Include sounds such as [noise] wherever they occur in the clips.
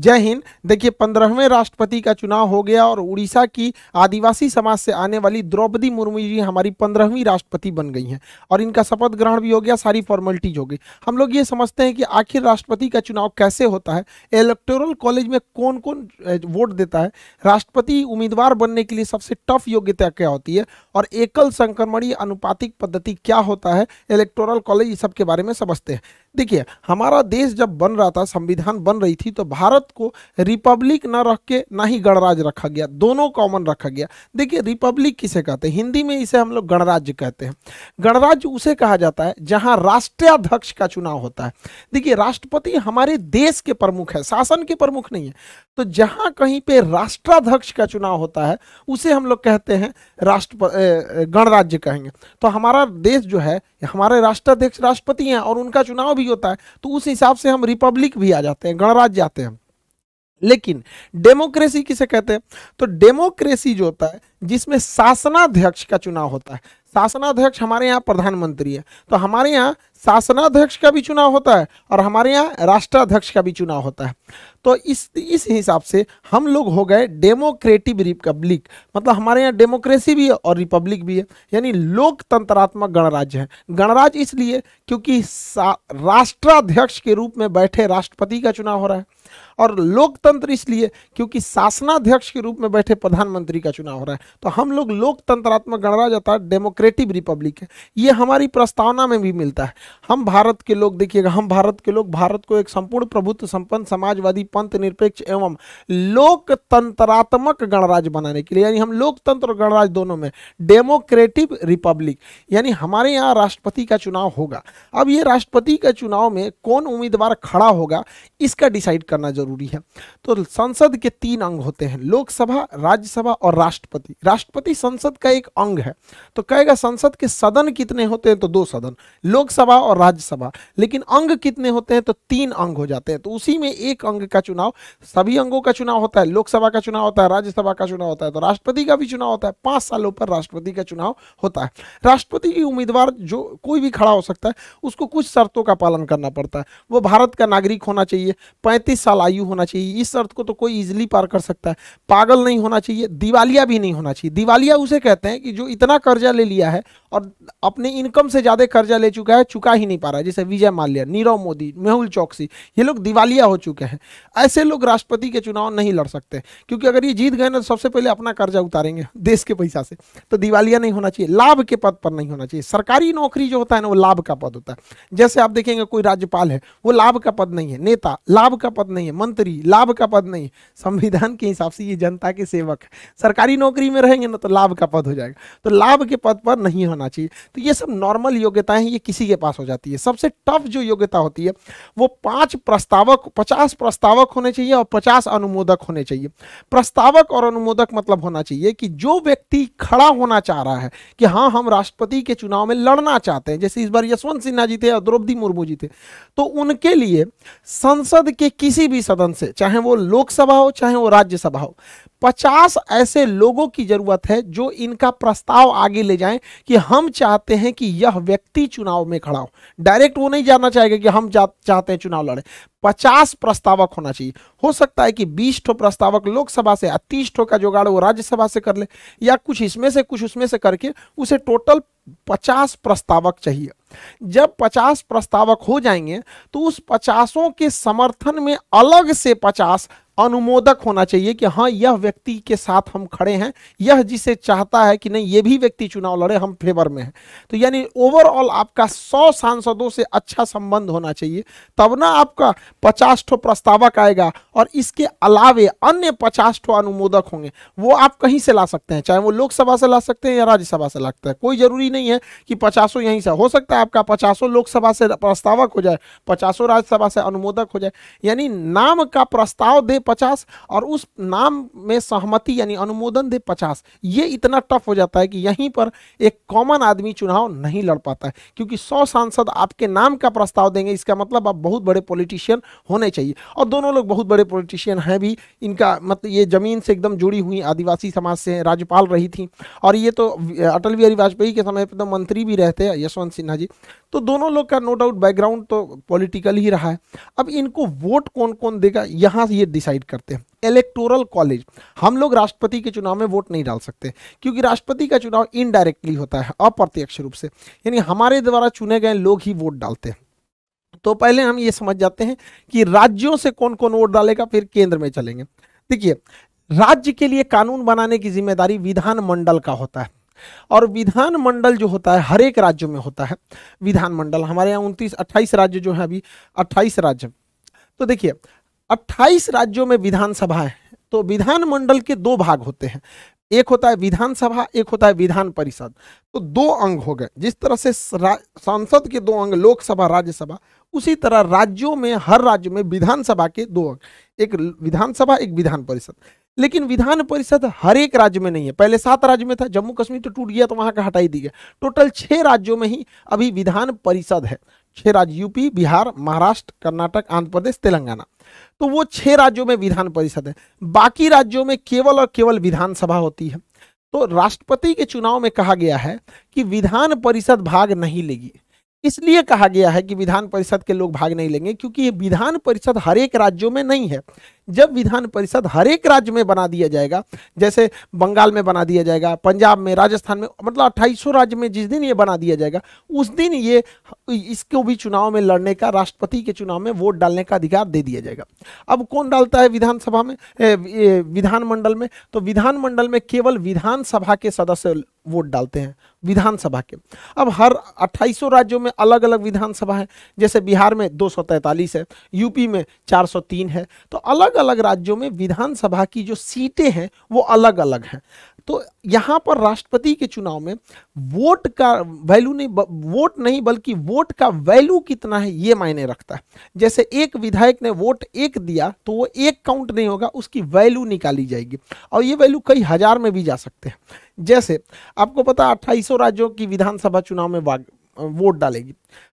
जय हिंद देखिए पंद्रहवें राष्ट्रपति का चुनाव हो गया और उड़ीसा की आदिवासी समाज से आने वाली द्रौपदी मुर्मू जी हमारी पंद्रहवीं राष्ट्रपति बन गई हैं और इनका शपथ ग्रहण भी हो गया सारी फॉर्मेलिटीज हो गई हम लोग ये समझते हैं कि आखिर राष्ट्रपति का चुनाव कैसे होता है इलेक्टोरल कॉलेज में कौन कौन वोट देता है राष्ट्रपति उम्मीदवार बनने के लिए सबसे टफ योग्यता क्या होती है और एकल संक्रमणीय अनुपातिक पद्धति क्या होता है इलेक्टोरल कॉलेज इस सब के बारे में समझते हैं देखिए हमारा देश जब बन रहा था संविधान बन रही थी तो भारत को रिपब्लिक ना रख के ना ही गणराज्य रखा गया दोनों कॉमन रखा गया देखिए रिपब्लिक किसे कहते हैं हिंदी में इसे हम लोग गणराज्य कहते हैं गणराज्य उसे कहा जाता है जहां राष्ट्राध्यक्ष का चुनाव होता है देखिए राष्ट्रपति हमारे देश के प्रमुख है शासन के प्रमुख नहीं है तो जहां कहीं पे राष्ट्राध्यक्ष का चुनाव होता है उसे हम लोग कहते हैं राष्ट्र गणराज्य कहेंगे तो हमारा देश जो है हमारे राष्ट्राध्यक्ष राष्ट्रपति हैं और उनका चुनाव भी होता है तो उस हिसाब से हम रिपब्लिक भी आ जाते हैं गणराज्य आते हैं लेकिन डेमोक्रेसी किसे कहते हैं तो डेमोक्रेसी जो होता है जिसमें शासनाध्यक्ष का चुनाव होता है शासनाध्यक्ष हमारे यहाँ प्रधानमंत्री है तो हमारे यहाँ शासनाध्यक्ष का भी चुनाव होता है और हमारे यहाँ राष्ट्राध्यक्ष का भी चुनाव होता है तो इस इस हिसाब से हम लोग हो गए डेमोक्रेटिव रिपब्लिक मतलब हमारे यहाँ डेमोक्रेसी भी है और रिपब्लिक भी है यानी लोकतंत्रात्मक गणराज्य है गणराज्य इसलिए क्योंकि राष्ट्राध्यक्ष के रूप में बैठे राष्ट्रपति का चुनाव हो रहा है और लोकतंत्र इसलिए क्योंकि शासनाध्यक्ष के रूप में बैठे प्रधानमंत्री का चुनाव हो रहा है तो हम लोग लोकतंत्रात्मक गणराज्य अर्थात डेमोक्रेटिव रिपब्लिक है ये हमारी प्रस्तावना में भी मिलता है हम भारत के लोग देखिएगा हम भारत के लोग भारत को एक संपूर्ण प्रभुत्व संपन्न समाजवादी पंथ निरपेक्ष एवं लोकतंत्रात्मक गणराज्य बनाने के लिए यानी हम लोकतंत्र गणराज्य दोनों में डेमोक्रेटिव रिपब्लिक यानी हमारे यहाँ राष्ट्रपति का चुनाव होगा अब ये राष्ट्रपति का चुनाव में कौन उम्मीदवार खड़ा होगा इसका डिसाइड करना जरूरी है तो संसद के तीन अंग होते हैं लोकसभा राज्यसभा और राष्ट्रपति राष्ट्रपति संसद का एक अंग है तो कहेगा संसद के सदन कितने होते हैं तो दो सदन लोकसभा लोकसभा और राज्यसभा लेकिन अंग कितने होते हैं तो तीन अंग हो जाते हैं तो उसी में एक अंग का चुनाव सभी अंगों का चुनाव होता है लोकसभा का चुनाव होता है राज्यसभा का चुनाव होता है तो राष्ट्रपति का भी चुनाव होता है पांच सालों पर राष्ट्रपति का चुनाव होता है राष्ट्रपति की उम्मीदवार जो कोई भी खड़ा हो सकता है उसको कुछ शर्तों का पालन करना पड़ता है वो भारत का नागरिक होना चाहिए पैंतीस साल आयु होना चाहिए इस शर्त को तो कोई इजिली पार कर सकता है पागल नहीं होना चाहिए दिवालिया भी नहीं होना चाहिए दिवालिया उसे कहते हैं कि जो इतना कर्जा ले लिया है और अपने इनकम से ज़्यादा कर्जा ले चुका है चुका ही नहीं पा रहा है जैसे विजय माल्या नीरव मोदी मेहुल चौकसी ये लोग दिवालिया हो चुके हैं ऐसे लोग राष्ट्रपति के चुनाव नहीं लड़ सकते क्योंकि अगर ये जीत गए ना तो सबसे पहले अपना कर्जा उतारेंगे देश के पैसा से तो दिवालिया नहीं होना चाहिए लाभ के पद पर नहीं होना चाहिए सरकारी नौकरी जो होता है ना वो लाभ का पद होता है जैसे आप देखेंगे कोई राज्यपाल है वो लाभ का पद नहीं है नेता लाभ का पद नहीं है मंत्री लाभ का पद नहीं है संविधान के हिसाब से ये जनता के सेवक है सरकारी नौकरी में रहेंगे ना तो लाभ का पद हो जाएगा तो लाभ के पद पर नहीं होना होना चाहिए तो ये सब नॉर्मल योग्यताएं हैं ये किसी के पास हो जाती है सबसे टफ जो योग्यता होती है वो पांच प्रस्तावक पचास प्रस्तावक होने चाहिए और पचास अनुमोदक होने चाहिए प्रस्तावक और अनुमोदक मतलब होना चाहिए कि जो व्यक्ति खड़ा होना चाह रहा है कि हाँ हम राष्ट्रपति के चुनाव में लड़ना चाहते हैं जैसे इस बार यशवंत सिन्हा जी थे और द्रौपदी मुर्मू जी थे तो उनके लिए संसद के किसी भी सदन से चाहे वो लोकसभा हो चाहे वो राज्यसभा हो पचास ऐसे लोगों की जरूरत है जो इनका प्रस्ताव आगे ले जाएं कि हम चाहते हैं कि यह व्यक्ति चुनाव में खड़ा हो डायरेक्ट वो नहीं जानना चाहेगा कि हम चाहते हैं चुनाव लड़े पचास प्रस्तावक होना चाहिए हो सकता है कि बीस ठो प्रस्तावक लोकसभा से तीस ठो का जोगाड़ वो राज्यसभा से कर ले या कुछ इसमें से कुछ उसमें से करके उसे टोटल पचास प्रस्तावक चाहिए जब पचास प्रस्तावक हो जाएंगे तो उस पचासों के समर्थन में अलग से पचास अनुमोदक होना चाहिए कि हाँ यह व्यक्ति के साथ हम खड़े हैं यह जिसे चाहता है कि नहीं ये भी व्यक्ति चुनाव लड़े हम फेवर में हैं तो यानी ओवरऑल आपका सौ सांसदों से अच्छा संबंध होना चाहिए तब ना आपका पचास ठो प्रस्तावक आएगा और इसके अलावे अन्य पचास ठो अनुमोदक होंगे वो आप कहीं से ला सकते हैं चाहे वो लोकसभा से ला सकते हैं या राज्यसभा से ला सकते हैं कोई जरूरी नहीं नहीं है कि पचासों यहीं से हो सकता है आपका पचासों लोकसभा से प्रस्तावक हो जाए पचासों राज्यसभा से अनुमोदक हो जाए यानी नाम का प्रस्ताव दे पचास और उस नाम में सहमति यानी अनुमोदन दे पचास ये इतना टफ हो जाता है कि यहीं पर एक कॉमन आदमी चुनाव नहीं लड़ पाता है क्योंकि सौ सांसद आपके नाम का प्रस्ताव देंगे इसका मतलब आप बहुत बड़े पॉलिटिशियन होने चाहिए और दोनों लोग बहुत बड़े पॉलिटिशियन हैं भी इनका मतलब ये ज़मीन से एकदम जुड़ी हुई आदिवासी समाज से राज्यपाल रही थी और ये तो अटल बिहारी वाजपेयी के समय संयुक्त मंत्री भी रहते हैं यशवंत सिन्हा जी तो दोनों लोग का नो डाउट बैकग्राउंड तो पॉलिटिकल ही रहा है अब इनको वोट कौन कौन देगा यहाँ ये डिसाइड करते हैं इलेक्टोरल कॉलेज हम लोग राष्ट्रपति के चुनाव में वोट नहीं डाल सकते क्योंकि राष्ट्रपति का चुनाव इनडायरेक्टली होता है अप्रत्यक्ष रूप से यानी हमारे द्वारा चुने गए लोग ही वोट डालते हैं तो पहले हम ये समझ जाते हैं कि राज्यों से कौन कौन वोट डालेगा फिर केंद्र में चलेंगे देखिए राज्य के लिए कानून बनाने की जिम्मेदारी विधानमंडल का होता है और विधानमंडल जो होता है हर एक राज्य में होता है विधानमंडल हमारे यहाँ उनतीस अट्ठाईस राज्य जो है अभी अट्ठाईस राज्य तो देखिए अट्ठाईस राज्यों में विधानसभा है तो विधानमंडल के दो भाग होते हैं एक होता है विधानसभा एक होता है विधान परिषद तो दो अंग हो गए जिस तरह से संसद के दो अंग लोकसभा राज्यसभा उसी तरह राज्यों में हर राज्य में विधानसभा के दो अंग एक विधानसभा एक विधान परिषद लेकिन विधान परिषद हर एक राज्य में नहीं है पहले सात राज्य में था जम्मू कश्मीर तो टूट गया तो वहां का हटाई दी गया टोटल छह राज्यों में ही अभी विधान परिषद है छह राज्य यूपी बिहार महाराष्ट्र कर्नाटक आंध्र प्रदेश तेलंगाना तो वो छह राज्यों में विधान परिषद है बाकी राज्यों में केवल और केवल विधानसभा होती है तो राष्ट्रपति के चुनाव में कहा गया है कि विधान परिषद भाग नहीं लेगी इसलिए कहा गया है कि विधान परिषद के लोग भाग नहीं लेंगे क्योंकि ये विधान परिषद हर एक राज्यों में नहीं है जब विधान परिषद हर एक राज्य में बना दिया जाएगा जैसे बंगाल में बना दिया जाएगा पंजाब में राजस्थान में मतलब अट्ठाईसों राज्य में जिस दिन ये बना दिया जाएगा उस दिन ये इसको भी चुनाव में लड़ने का राष्ट्रपति के चुनाव में वोट डालने का अधिकार दे दिया जाएगा अब कौन डालता है विधानसभा में विधानमंडल में तो विधानमंडल में केवल विधानसभा के सदस्य वोट डालते हैं विधानसभा के अब हर अट्ठाईसों राज्यों में अलग अलग विधानसभा है जैसे बिहार में दो है यूपी में 403 है तो अलग अलग राज्यों में विधानसभा की जो सीटें हैं वो अलग अलग हैं तो यहाँ पर राष्ट्रपति के चुनाव में वोट का वैल्यू नहीं वोट नहीं बल्कि वोट का वैल्यू कितना है ये मायने रखता है जैसे एक विधायक ने वोट एक दिया तो वो एक काउंट नहीं होगा उसकी वैल्यू निकाली जाएगी और ये वैल्यू कई हज़ार में भी जा सकते हैं जैसे आपको पता अट्ठाईसों राज्यों की विधानसभा चुनाव में वोट डालेगी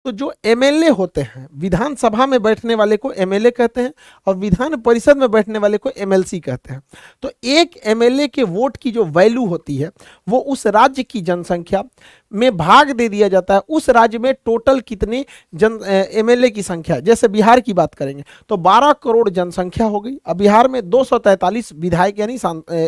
तो जो एमएलए होते हैं विधानसभा में बैठने वाले को एमएलए कहते हैं और विधान परिषद में बैठने वाले को एमएलसी कहते हैं तो एक एमएलए के वोट की जो वैल्यू होती है वो उस राज्य की जनसंख्या में भाग दे दिया जाता है उस राज्य में टोटल कितने जन एमएलए की संख्या जैसे बिहार की बात करेंगे तो 12 करोड़ जनसंख्या हो गई अब बिहार में दो विधायक यानी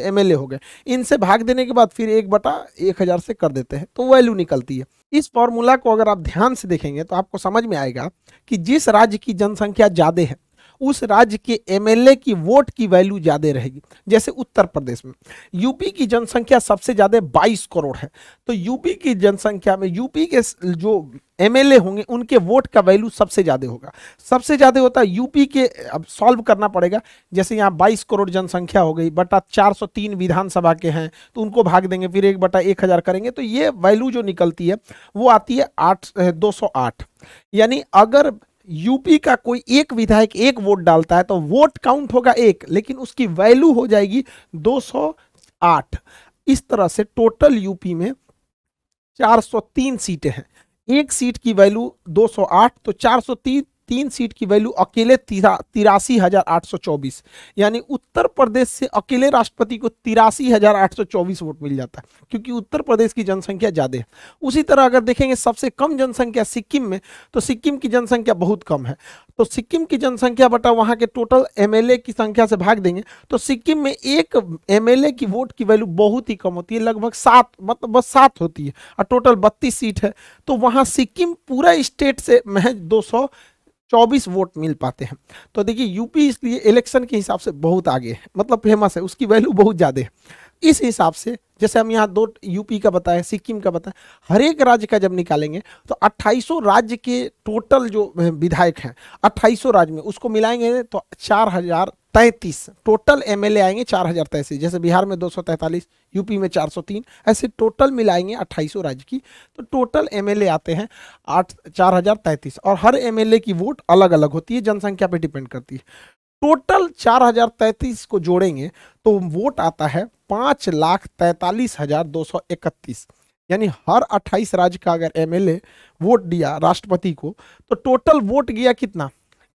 एमएलए हो गए इनसे भाग देने के बाद फिर एक बटा एक हज़ार से कर देते हैं तो वैल्यू निकलती है इस फॉर्मूला को अगर आप ध्यान से देखेंगे तो आपको समझ में आएगा कि जिस राज्य की जनसंख्या ज़्यादा है उस राज्य के एमएलए की वोट की वैल्यू ज़्यादा रहेगी जैसे उत्तर प्रदेश में यूपी की जनसंख्या सबसे ज़्यादा 22 करोड़ है तो यूपी की जनसंख्या में यूपी के जो एमएलए होंगे उनके वोट का वैल्यू सबसे ज़्यादा होगा सबसे ज़्यादा होता है यूपी के अब सॉल्व करना पड़ेगा जैसे यहाँ बाईस करोड़ जनसंख्या हो गई बटा चार विधानसभा के हैं तो उनको भाग देंगे फिर एक बटा एक हज़ार करेंगे तो ये वैल्यू जो निकलती है वो आती है आठ दो यानी अगर यूपी का कोई एक विधायक एक वोट डालता है तो वोट काउंट होगा एक लेकिन उसकी वैल्यू हो जाएगी 208 इस तरह से टोटल यूपी में 403 सीटें हैं एक सीट की वैल्यू 208 तो 403 तीन सीट की वैल्यू अकेले तिरासी हजार आठ सौ चौबीस यानी उत्तर प्रदेश से अकेले राष्ट्रपति को तिरासी हजार आठ सौ चौबीस वोट मिल जाता है क्योंकि उत्तर प्रदेश की जनसंख्या ज़्यादा है उसी तरह अगर देखेंगे सबसे कम जनसंख्या सिक्किम में तो सिक्किम की जनसंख्या बहुत कम है तो सिक्किम की जनसंख्या बटा वहाँ के टोटल एमएलए की संख्या से भाग देंगे तो सिक्किम में एक एमएलए की वोट की वैल्यू बहुत ही कम होती है लगभग सात मतलब बस सात होती है और टोटल बत्तीस सीट है तो वहाँ सिक्किम पूरा स्टेट से महज दो चौबीस वोट मिल पाते हैं तो देखिए यूपी इसलिए इलेक्शन के हिसाब से बहुत आगे है मतलब फेमस है उसकी वैल्यू बहुत ज़्यादा है इस हिसाब से जैसे हम यहाँ दो यूपी का बताएं सिक्किम का बताएं हर एक राज्य का जब निकालेंगे तो अट्ठाईसों राज्य के टोटल जो विधायक हैं अट्ठाईसों राज्य में उसको मिलाएंगे तो चार हजार तैंतीस टोटल एमएलए आएंगे चार हजार तैंतीस जैसे बिहार में दो सौ तैंतालीस यूपी में चार सौ तीन ऐसे टोटल मिलाएंगे अट्ठाईसों राज्य की तो टोटल एमएलए आते हैं आठ चार हजार तैंतीस और हर एमएलए की वोट अलग अलग होती है जनसंख्या पे डिपेंड करती है टोटल चार हजार तैंतीस को जोड़ेंगे तो वोट आता है पाँच लाख तैंतालीस हजार दो सौ इकतीस यानी हर अट्ठाईस राज्य का अगर एमएलए वोट दिया राष्ट्रपति को तो टोटल वोट गया कितना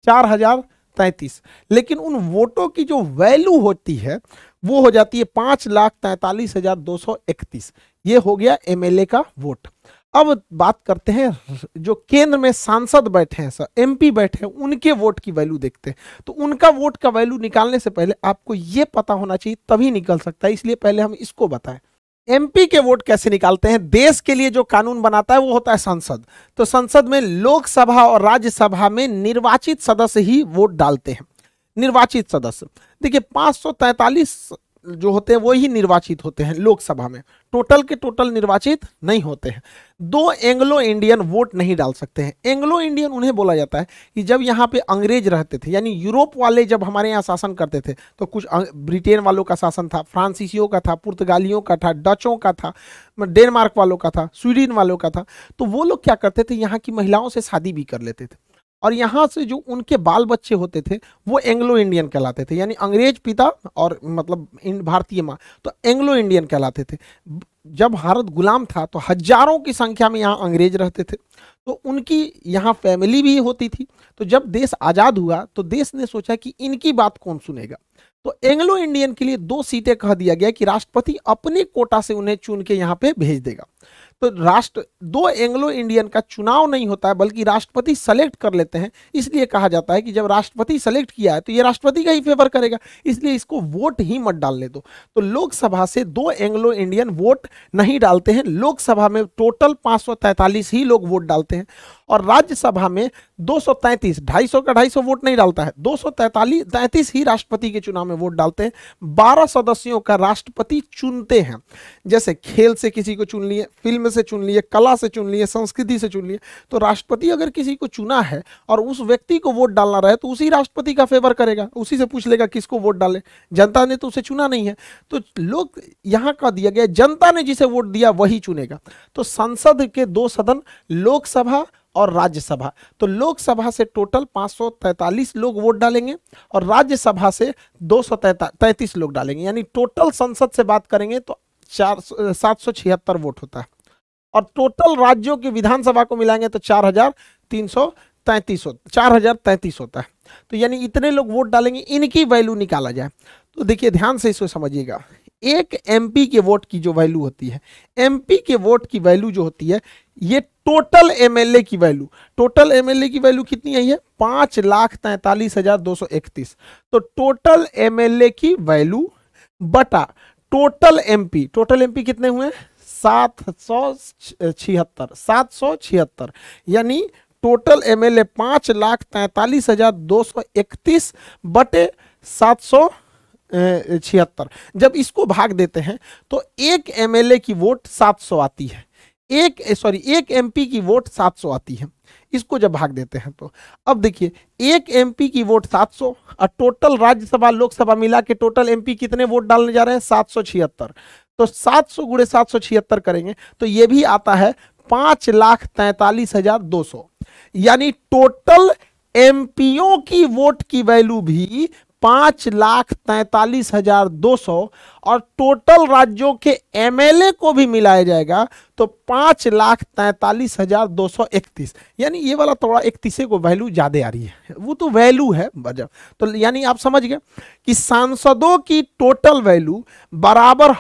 चार हजार तैतीस लेकिन उन वोटों की जो वैल्यू होती है वो हो जाती है पाँच लाख तैंतालीस हजार दो सौ इकतीस ये हो गया एमएलए का वोट अब बात करते हैं जो केंद्र में सांसद बैठे हैं सर एमपी बैठे हैं उनके वोट की वैल्यू देखते हैं तो उनका वोट का वैल्यू निकालने से पहले आपको ये पता होना चाहिए तभी निकल सकता है इसलिए पहले हम इसको बताएं एमपी के वोट कैसे निकालते हैं देश के लिए जो कानून बनाता है वो होता है संसद तो संसद में लोकसभा और राज्यसभा में निर्वाचित सदस्य ही वोट डालते हैं निर्वाचित सदस्य देखिए 543 जो होते हैं वो ही निर्वाचित होते हैं लोकसभा में टोटल के टोटल निर्वाचित नहीं होते हैं दो एंग्लो इंडियन वोट नहीं डाल सकते हैं एंग्लो इंडियन उन्हें बोला जाता है कि जब यहाँ पे अंग्रेज रहते थे यानी यूरोप वाले जब हमारे यहाँ शासन करते थे तो कुछ अं-, ब्रिटेन वालों का शासन था फ्रांसीसियों का था पुर्तगालियों का था डचों का था डेनमार्क वालों का था स्वीडन वालों का था तो वो लोग क्या करते थे यहाँ की महिलाओं से शादी भी कर लेते थे और यहाँ से जो उनके बाल बच्चे होते थे वो एंग्लो इंडियन कहलाते थे यानी अंग्रेज पिता और मतलब भारतीय माँ तो एंग्लो इंडियन कहलाते थे जब भारत गुलाम था तो हजारों की संख्या में यहाँ अंग्रेज रहते थे तो उनकी यहाँ फैमिली भी होती थी तो जब देश आज़ाद हुआ तो देश ने सोचा कि इनकी बात कौन सुनेगा तो एंग्लो इंडियन के लिए दो सीटें कह दिया गया कि राष्ट्रपति अपने कोटा से उन्हें चुन के यहाँ पे भेज देगा तो राष्ट्र दो एंग्लो इंडियन का चुनाव नहीं होता है बल्कि राष्ट्रपति सेलेक्ट कर लेते हैं इसलिए कहा जाता है कि जब राष्ट्रपति सेलेक्ट किया है तो ये राष्ट्रपति का ही फेवर करेगा इसलिए इसको वोट ही मत डालने दो तो लोकसभा से दो एंग्लो इंडियन वोट नहीं डालते हैं लोकसभा में टोटल पाँच ही लोग वोट डालते हैं और राज्यसभा में दो सौ तैंतीस ढाई सौ का ढाई सौ वोट नहीं डालता है दो सौ तैतालीस तैंतीस ही राष्ट्रपति के चुनाव में वोट डालते हैं बारह सदस्यों का राष्ट्रपति चुनते हैं जैसे खेल से किसी को चुन लिए फिल्म से चुन लिए कला से चुन लिए संस्कृति से चुन लिए तो राष्ट्रपति अगर किसी को चुना है और उस व्यक्ति को वोट डालना रहे तो उसी राष्ट्रपति का फेवर करेगा उसी से पूछ लेगा किसको वोट डाले जनता ने तो उसे चुना नहीं है तो लोग यहाँ का दिया गया जनता ने जिसे वोट दिया वही चुनेगा तो संसद के दो सदन लोकसभा और राज्यसभा तो लोकसभा से टोटल 543 लोग वोट डालेंगे और राज्यसभा से दो लोग डालेंगे यानी टोटल संसद से बात करेंगे तो चार सात सौ छिहत्तर वोट होता है और टोटल राज्यों की विधानसभा को मिलाएंगे तो चार हजार तीन सौ तैंतीस चार हजार तैंतीस होता है तो यानी इतने लोग वोट डालेंगे इनकी वैल्यू निकाला जाए तो देखिए ध्यान से इसको समझिएगा एक एम के वोट की जो वैल्यू होती है एम के वोट की वैल्यू जो होती है ये टोटल एम की वैल्यू टोटल एम की वैल्यू कितनी आई है पाँच लाख तैंतालीस हजार दो सौ इकतीस तो टोटल एम की वैल्यू बटा टोटल एम टोटल एम कितने हुए सात सौ छिहत्तर सात सौ छिहत्तर यानी टोटल एम एल ए पाँच लाख तैंतालीस हजार दो सौ इकतीस बटे सात सौ छिहत्तर जब इसको भाग देते हैं तो एक एमएलए की वोट 700 आती है एक सॉरी एक एमपी की वोट 700 आती है इसको जब भाग देते हैं तो अब देखिए एक एमपी की वोट 700 और टोटल राज्यसभा लोकसभा मिला के टोटल एमपी कितने वोट डालने जा रहे हैं सात सौ छिहत्तर तो सात सौ गुड़े सात सौ छिहत्तर करेंगे तो ये भी आता है पाँच लाख तैतालीस हजार दो सौ यानी टोटल एमपीओ की वोट की वैल्यू भी पाँच लाख तैंतालीस हजार दो सौ और टोटल राज्यों के एमएलए को भी मिलाया जाएगा तो पाँच लाख तैंतालीस हजार दो सौ इकतीस यानी ये वाला थोड़ा इकतीसे को वैल्यू ज़्यादा आ रही है वो तो वैल्यू है बजट तो यानी आप समझ गए कि सांसदों की टोटल वैल्यू बराबर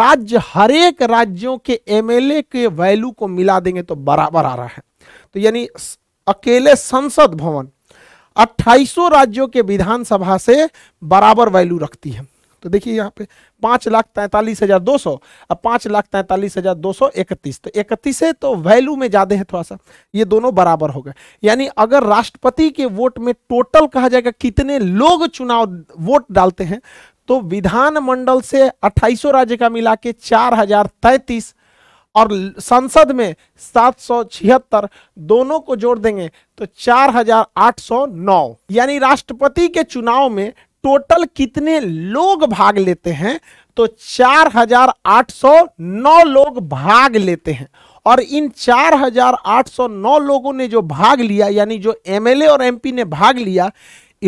राज्य हरेक राज्यों के एमएलए के वैल्यू को मिला देंगे तो बराबर आ रहा है तो यानी अकेले संसद भवन अट्ठाईसों राज्यों के विधानसभा से बराबर वैल्यू रखती है तो देखिए यहाँ पे पाँच लाख तैंतालीस हज़ार दो सौ अब पाँच लाख तैंतालीस हज़ार दो सौ इकतीस तो इकतीस है तो वैल्यू में ज़्यादा है थोड़ा सा ये दोनों बराबर हो गए यानी अगर राष्ट्रपति के वोट में टोटल कहा जाएगा कितने लोग चुनाव वोट डालते हैं तो विधानमंडल से अट्ठाईसों राज्य का मिला के चार हजार तैतीस और संसद में सात सौ छिहत्तर दोनों को जोड़ देंगे तो चार हजार आठ सौ नौ यानी राष्ट्रपति के चुनाव में टोटल कितने लोग भाग लेते हैं तो 4,809 लोग भाग लेते हैं और इन 4,809 लोगों ने जो भाग लिया यानी जो एमएलए और एमपी ने भाग लिया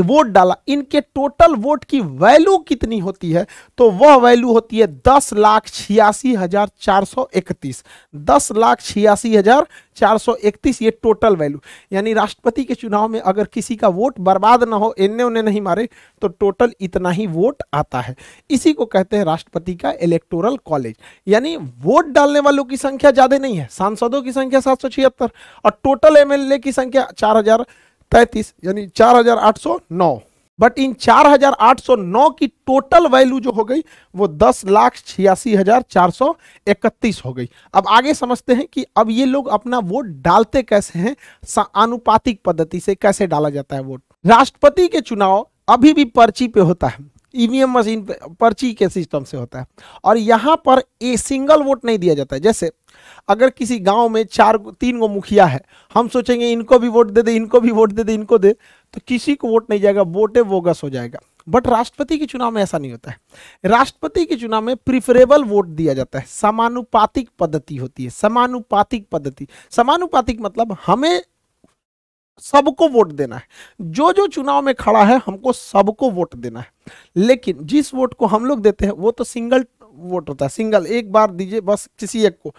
वोट डाला इनके टोटल वोट की वैल्यू कितनी होती है तो वह वैल्यू होती है दस लाख छियासी हजार चार सौ इकतीस दस लाख छियासी हजार चार सौ इकतीस ये टोटल वैल्यू यानी राष्ट्रपति के चुनाव में अगर किसी का वोट बर्बाद ना हो इन्ने उन्हें नहीं मारे तो टोटल इतना ही वोट आता है इसी को कहते हैं राष्ट्रपति का इलेक्टोरल कॉलेज यानी वोट डालने वालों की संख्या ज़्यादा नहीं है सांसदों की संख्या सात और टोटल एम की संख्या चार हजार पैंतीस यानी चार हजार आठ सौ नौ बट इन 4,809 की टोटल वैल्यू जो हो गई वो दस लाख छियासी हजार चार सौ इकतीस हो गई अब आगे समझते हैं कि अब ये लोग अपना वोट डालते कैसे हैं आनुपातिक पद्धति से कैसे डाला जाता है वोट राष्ट्रपति के चुनाव अभी भी पर्ची पे होता है ईवीएम मशीन पर्ची के सिस्टम से होता है और यहाँ पर ए सिंगल वोट नहीं दिया जाता है जैसे अगर किसी गांव में चार तीन गो मुखिया है हम सोचेंगे इनको भी वोट दे दे इनको भी वोट दे दे इनको दे तो किसी को वोट नहीं जाएगा वोटे बोगस हो जाएगा बट राष्ट्रपति के चुनाव में ऐसा नहीं होता है राष्ट्रपति के चुनाव में प्रिफरेबल वोट दिया जाता है समानुपातिक पद्धति होती है समानुपातिक पद्धति समानुपातिक मतलब हमें सबको वोट देना है जो जो चुनाव में खड़ा है हमको सबको वोट देना है लेकिन जिस वोट को हम लोग देते हैं वो तो सिंगल वोट होता है सिंगल एक बार दीजिए बस किसी एक को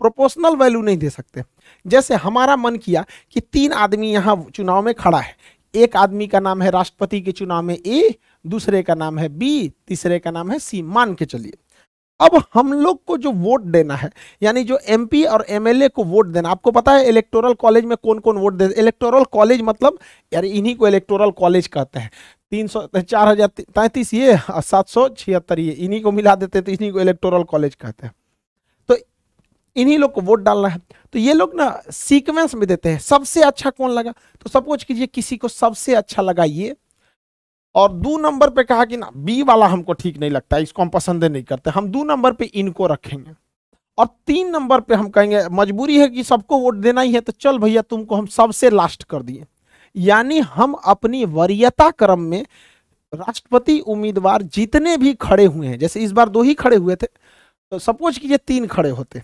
प्रोपोर्शनल वैल्यू नहीं दे सकते जैसे हमारा मन किया कि तीन आदमी यहाँ चुनाव में खड़ा है एक आदमी का नाम है राष्ट्रपति के चुनाव में ए दूसरे का नाम है बी तीसरे का नाम है सी मान के चलिए अब हम लोग को जो वोट देना है यानी जो एमपी और एमएलए को वोट देना आपको पता है इलेक्टोरल कॉलेज में कौन कौन वोट दे इलेक्टोरल कॉलेज मतलब यार इन्हीं को इलेक्टोरल कॉलेज कहते हैं तीन सौ चार हजार तैंतीस ये और सात सौ छिहत्तर ये इन्हीं को मिला देते तो इन्हीं को इलेक्टोरल कॉलेज कहते हैं तो इन्हीं लोग को वोट डालना है तो ये लोग ना सीक्वेंस में देते हैं सबसे अच्छा कौन लगा तो सपोज कीजिए किसी को सबसे अच्छा लगा ये और दो नंबर पे कहा कि ना बी वाला हमको ठीक नहीं लगता इसको हम पसंद नहीं करते हम दो नंबर पे इनको रखेंगे और तीन नंबर पे हम कहेंगे मजबूरी है कि सबको वोट देना ही है तो चल भैया तुमको हम सबसे लास्ट कर दिए यानी हम अपनी वरीयता क्रम में राष्ट्रपति उम्मीदवार जितने भी खड़े हुए हैं जैसे इस बार दो ही खड़े हुए थे तो सपोज कीजिए तीन खड़े होते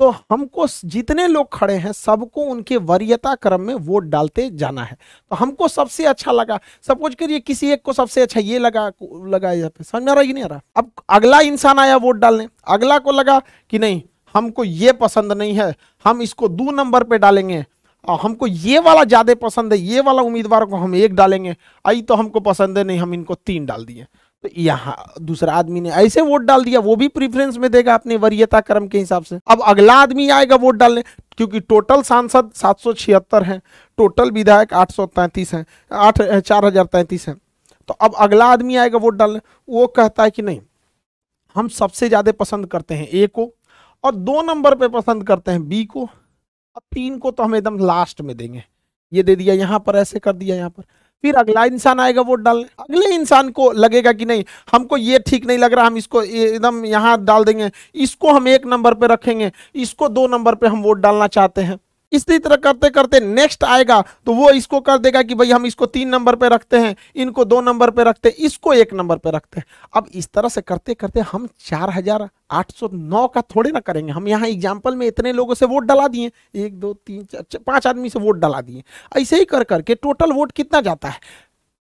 तो हमको जितने लोग खड़े हैं सबको उनके वरीयता क्रम में वोट डालते जाना है तो हमको सबसे अच्छा लगा सपोज करिए किसी एक को सबसे अच्छा ये लगा लगा समझ में आ रहा है कि नहीं आ रहा अब अगला इंसान आया वोट डालने अगला को लगा कि नहीं हमको ये पसंद नहीं है हम इसको दो नंबर पे डालेंगे हमको ये वाला ज़्यादा पसंद है ये वाला उम्मीदवार को हम एक डालेंगे आई तो हमको पसंद है नहीं हम इनको तीन डाल दिए तो यहाँ दूसरा आदमी ने ऐसे वोट डाल दिया वो भी प्रीफरेंस में देगा अपने वरीयता क्रम के हिसाब से अब अगला आदमी आएगा वोट डालने क्योंकि टोटल सांसद सात सौ छिहत्तर हैं टोटल विधायक आठ सौ तैंतीस हैं आठ चार हजार तैंतीस हैं तो अब अगला आदमी आएगा वोट डालने वो कहता है कि नहीं हम सबसे ज़्यादा पसंद करते हैं ए को और दो नंबर पर पसंद करते हैं बी को अब तीन को तो हम एकदम लास्ट में देंगे ये दे दिया यहाँ पर ऐसे कर दिया यहाँ पर फिर अगला इंसान आएगा वोट डालने अगले इंसान को लगेगा कि नहीं हमको ये ठीक नहीं लग रहा हम इसको एकदम यहाँ डाल देंगे इसको हम एक नंबर पे रखेंगे इसको दो नंबर पे हम वोट डालना चाहते हैं इसी तरह करते करते नेक्स्ट आएगा तो वो इसको कर देगा कि भाई हम इसको तीन नंबर पे रखते हैं इनको दो नंबर पे रखते हैं इसको एक नंबर पे रखते हैं अब इस तरह से करते करते हम चार हजार आठ सौ नौ का थोड़े ना करेंगे हम यहाँ एग्जाम्पल में इतने लोगों से वोट डला दिए एक दो तीन चार पाँच आदमी से वोट डला दिए ऐसे ही कर करके टोटल वोट कितना जाता है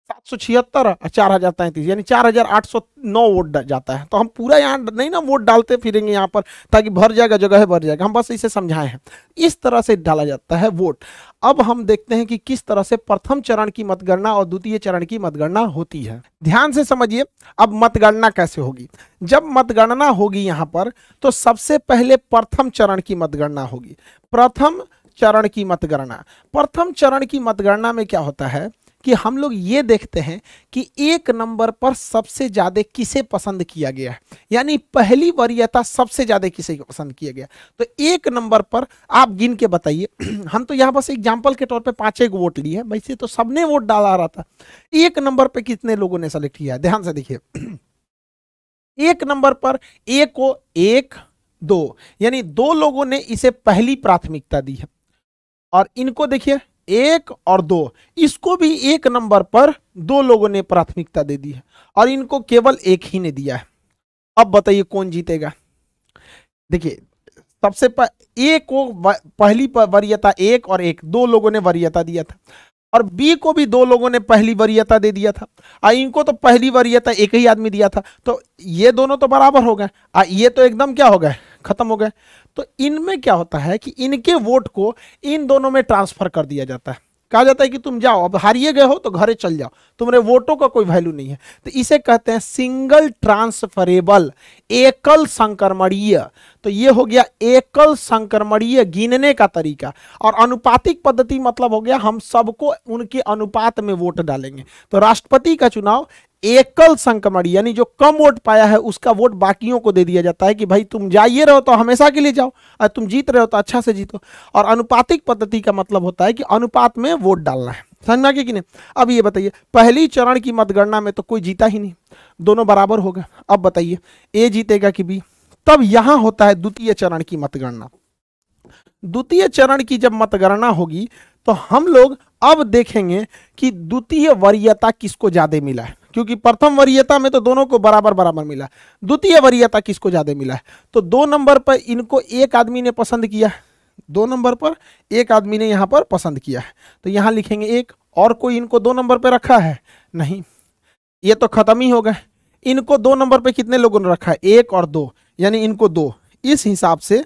सात सौ छिहत्तर चार हजार तैंतीस यानी चार हजार आठ सौ नौ वोट जाता है तो हम पूरा यहाँ नहीं ना वोट डालते फिरेंगे यहाँ पर ताकि भर जाएगा जगह भर जाएगा हम बस इसे समझाए हैं इस तरह से डाला जाता है वोट अब हम देखते हैं कि किस तरह से प्रथम चरण की मतगणना और द्वितीय चरण की मतगणना होती है ध्यान से समझिए अब मतगणना कैसे होगी जब मतगणना होगी यहाँ पर तो सबसे पहले प्रथम चरण की मतगणना होगी प्रथम चरण की मतगणना प्रथम चरण की मतगणना में क्या होता है कि हम लोग ये देखते हैं कि एक नंबर पर सबसे ज़्यादा किसे पसंद किया गया है यानी पहली वरीयता सबसे ज़्यादा किसे पसंद किया गया तो एक नंबर पर आप गिन के बताइए [clears throat] हम तो यहाँ बस एग्जाम्पल के तौर पर पाँच एक वोट लिए वैसे तो सबने वोट डाला रहा था एक नंबर पर कितने लोगों ने सेलेक्ट किया ध्यान से देखिए [clears throat] एक नंबर पर ए को एक दो यानी दो लोगों ने इसे पहली प्राथमिकता दी है और इनको देखिए एक और दो इसको भी एक नंबर पर दो लोगों ने प्राथमिकता दे दी है और इनको केवल एक ही ने दिया है अब बताइए कौन जीतेगा देखिए सबसे एक को पहली वरीयता एक और एक दो लोगों ने वरीयता दिया था और बी को भी दो लोगों ने पहली वरीयता दे दिया था आ इनको तो पहली वरीयता एक ही आदमी दिया था तो ये दोनों तो बराबर हो गए ये तो एकदम क्या हो गए खत्म हो गए तो इनमें क्या होता है कि इनके वोट को इन दोनों में ट्रांसफर कर दिया जाता है कहा जाता है कि तुम जाओ अब हारिए गए हो तो घरे चल जाओ तुम्हारे वोटों का कोई वैल्यू नहीं है तो इसे कहते हैं सिंगल ट्रांसफरेबल एकल संक्रमणीय तो ये हो गया एकल संक्रमणीय गिनने का तरीका और अनुपातिक पद्धति मतलब हो गया हम सबको उनके अनुपात में वोट डालेंगे तो राष्ट्रपति का चुनाव एकल संक्रमण यानी जो कम वोट पाया है उसका वोट बाकियों को दे दिया जाता है कि भाई तुम जाइए रहो तो हमेशा के लिए जाओ और तुम जीत रहे हो तो अच्छा से जीतो और अनुपातिक पद्धति का मतलब होता है कि अनुपात में वोट डालना है समझ में कि नहीं अब ये बताइए पहली चरण की मतगणना में तो कोई जीता ही नहीं दोनों बराबर हो गए अब बताइए ए जीतेगा कि बी तब यहां होता है द्वितीय चरण की मतगणना द्वितीय चरण की जब मतगणना होगी तो हम लोग अब देखेंगे कि द्वितीय वरीयता किसको ज्यादा मिला है क्योंकि प्रथम वरीयता में तो दोनों को बराबर बराबर मिला द्वितीय वरीयता किसको ज़्यादा मिला है तो दो नंबर पर इनको एक आदमी ने पसंद किया दो नंबर पर एक आदमी ने यहाँ पर पसंद किया है तो यहाँ लिखेंगे एक और कोई इनको दो नंबर पर रखा है नहीं ये तो खत्म ही हो गए इनको दो नंबर पर कितने लोगों ने रखा है एक और दो यानी इनको दो इस हिसाब से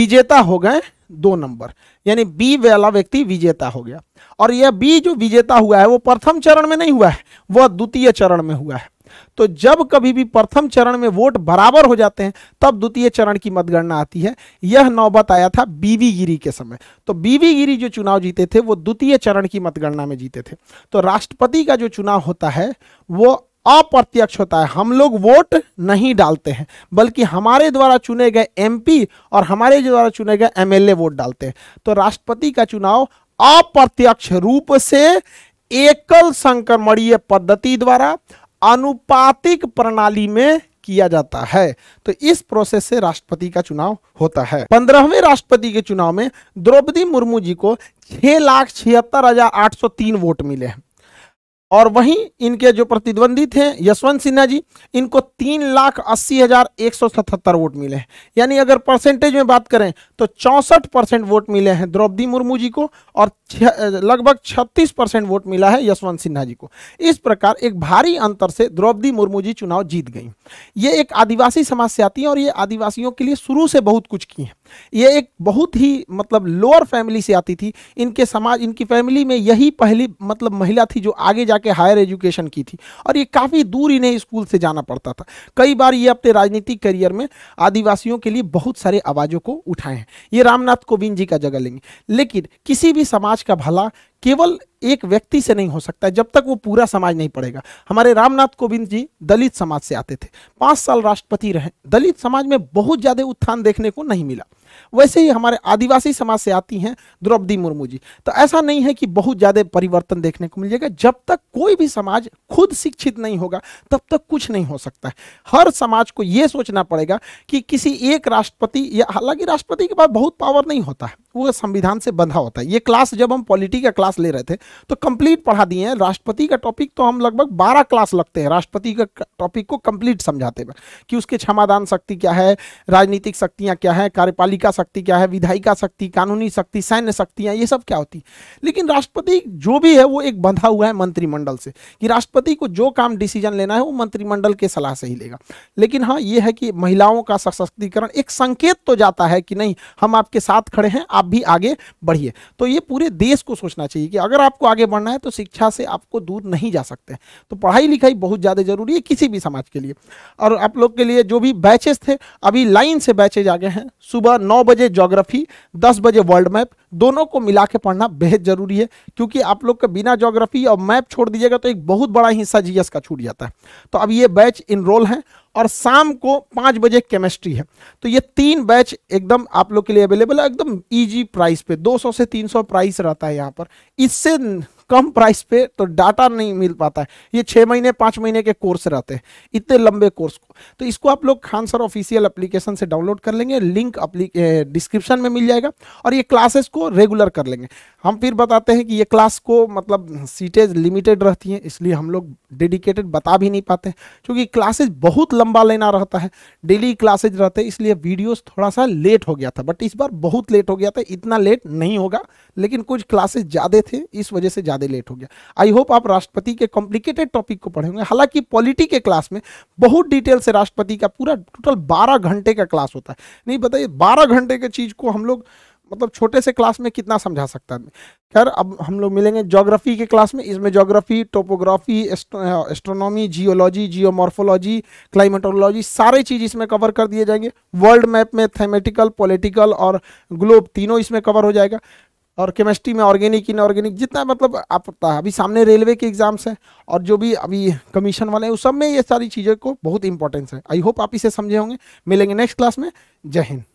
विजेता हो गए दो नंबर यानी बी वाला व्यक्ति विजेता हो गया और यह बी जो विजेता हुआ है वो प्रथम चरण में नहीं हुआ है वह द्वितीय चरण में हुआ है तो जब कभी भी प्रथम चरण में वोट बराबर हो जाते हैं तब द्वितीय चरण की मतगणना आती है यह नौबत आया था बीवी गिरी के समय तो बीवी गिरी जो चुनाव जीते थे वो द्वितीय चरण की मतगणना में जीते थे तो राष्ट्रपति का जो चुनाव होता है वो अप्रत्यक्ष होता है हम लोग वोट नहीं डालते हैं बल्कि हमारे द्वारा चुने गए एमपी और हमारे द्वारा चुने गए एमएलए वोट डालते हैं तो राष्ट्रपति का चुनाव अप्रत्यक्ष रूप से एकल संक्रमणीय पद्धति द्वारा अनुपातिक प्रणाली में किया जाता है तो इस प्रोसेस से राष्ट्रपति का चुनाव होता है पंद्रहवें राष्ट्रपति के चुनाव में द्रौपदी मुर्मू जी को छह लाख छिहत्तर हजार आठ सौ तीन वोट मिले हैं और वहीं इनके जो प्रतिद्वंदी थे यशवंत सिन्हा जी इनको तीन लाख अस्सी हजार एक सौ सतहत्तर वोट मिले हैं यानी अगर परसेंटेज में बात करें तो चौंसठ परसेंट वोट मिले हैं द्रौपदी मुर्मू जी को और लगभग छत्तीस परसेंट वोट मिला है यशवंत सिन्हा जी को इस प्रकार एक भारी अंतर से द्रौपदी मुर्मू जी चुनाव जीत गई ये एक आदिवासी समाज से आती हैं और ये आदिवासियों के लिए शुरू से बहुत कुछ की हैं ये एक बहुत ही मतलब लोअर फैमिली से आती थी इनके समाज इनकी फैमिली में यही पहली मतलब महिला थी जो आगे जाके हायर एजुकेशन की थी और ये काफ़ी दूर इन्हें स्कूल से जाना पड़ता था कई बार ये अपने राजनीतिक करियर में आदिवासियों के लिए बहुत सारे आवाज़ों को उठाए हैं ये रामनाथ कोविंद जी का जगह लेंगे लेकिन किसी भी समाज का भला केवल एक व्यक्ति से नहीं हो सकता है जब तक वो पूरा समाज नहीं पड़ेगा हमारे रामनाथ कोविंद जी दलित समाज से आते थे पाँच साल राष्ट्रपति रहे दलित समाज में बहुत ज़्यादा उत्थान देखने को नहीं मिला वैसे ही हमारे आदिवासी समाज से आती हैं द्रौपदी मुर्मू जी तो ऐसा नहीं है कि बहुत ज़्यादा परिवर्तन देखने को मिल जाएगा जब तक कोई भी समाज खुद शिक्षित नहीं होगा तब तक कुछ नहीं हो सकता है हर समाज को ये सोचना पड़ेगा कि किसी एक राष्ट्रपति या हालांकि राष्ट्रपति के पास बहुत पावर नहीं होता है वो संविधान से बंधा होता है ये क्लास जब हम पॉलिटी का क्लास ले रहे थे तो कंप्लीट पढ़ा दिए हैं राष्ट्रपति का टॉपिक तो हम लगभग बारह क्लास लगते हैं राष्ट्रपति का टॉपिक को कंप्लीट समझाते हैं कि उसके क्षमादान शक्ति क्या है राजनीतिक शक्तियाँ क्या है कार्यपालिका शक्ति क्या है विधायिका शक्ति कानूनी शक्ति सैन्य शक्तियाँ ये सब क्या होती लेकिन राष्ट्रपति जो भी है वो एक बंधा हुआ है मंत्रिमंडल से कि राष्ट्रपति को जो काम डिसीजन लेना है वो मंत्रिमंडल के सलाह से ही लेगा लेकिन हाँ ये है कि महिलाओं का सशक्तिकरण एक संकेत तो जाता है कि नहीं हम आपके साथ खड़े हैं आप आप भी आगे बढ़िए तो ये पूरे देश को सोचना चाहिए कि अगर आपको आगे बढ़ना है तो शिक्षा से आपको दूर नहीं जा सकते तो पढ़ाई लिखाई बहुत ज़्यादा ज़रूरी है किसी भी समाज के लिए और आप लोग के लिए जो भी बैचेस थे अभी लाइन से बैचेज आ गए हैं सुबह नौ बजे जोग्राफी दस बजे वर्ल्ड मैप दोनों को मिला के पढ़ना बेहद ज़रूरी है क्योंकि आप लोग का बिना जोग्राफी और मैप छोड़ दीजिएगा तो एक बहुत बड़ा हिस्सा जीएस का छूट जाता है तो अब ये बैच इनरोल हैं और शाम को पाँच बजे केमिस्ट्री है तो ये तीन बैच एकदम आप लोग के लिए अवेलेबल है एकदम ईजी प्राइस पे 200 से 300 प्राइस रहता है यहाँ पर इससे कम प्राइस पे तो डाटा नहीं मिल पाता है ये छः महीने पाँच महीने के कोर्स रहते हैं इतने लंबे कोर्स को तो इसको आप लोग खान सर ऑफिशियल एप्लीकेशन से डाउनलोड कर लेंगे लिंक डिस्क्रिप्शन में मिल जाएगा और ये क्लासेस को रेगुलर कर लेंगे हम फिर बताते हैं कि ये क्लास को मतलब सीटें लिमिटेड रहती हैं इसलिए हम लोग डेडिकेटेड बता भी नहीं पाते क्योंकि क्लासेज बहुत लंबा लेना रहता है डेली क्लासेज रहते हैं इसलिए वीडियोस थोड़ा सा लेट हो गया था बट इस बार बहुत लेट हो गया था इतना लेट नहीं होगा लेकिन कुछ क्लासेज ज़्यादा थे इस वजह से ज़्यादा ज़्यादा लेट हो गया आई होप आप राष्ट्रपति के कॉम्प्लिकेटेड टॉपिक को पढ़ेंगे हालांकि पॉलिटी के क्लास में बहुत डिटेल से राष्ट्रपति का पूरा टोटल बारह घंटे का क्लास होता है नहीं बताइए बारह घंटे के चीज़ को हम लोग मतलब छोटे से क्लास में कितना समझा सकता है खैर अब हम लोग मिलेंगे जोग्राफी के क्लास में इसमें geography topography astronomy geology geomorphology climatology सारे चीज़ इसमें कवर कर दिए जाएंगे वर्ल्ड मैप में थेमेटिकल पॉलिटिकल और ग्लोब तीनों इसमें कवर हो जाएगा और केमिस्ट्री में ऑर्गेनिक इनऑर्गेनिक जितना मतलब आप पता है अभी सामने रेलवे के एग्ज़ाम्स हैं और जो भी अभी कमीशन वाले हैं उस सब में ये सारी चीज़ों को बहुत इंपॉर्टेंस है आई होप आप इसे समझे होंगे मिलेंगे नेक्स्ट क्लास में जय हिंद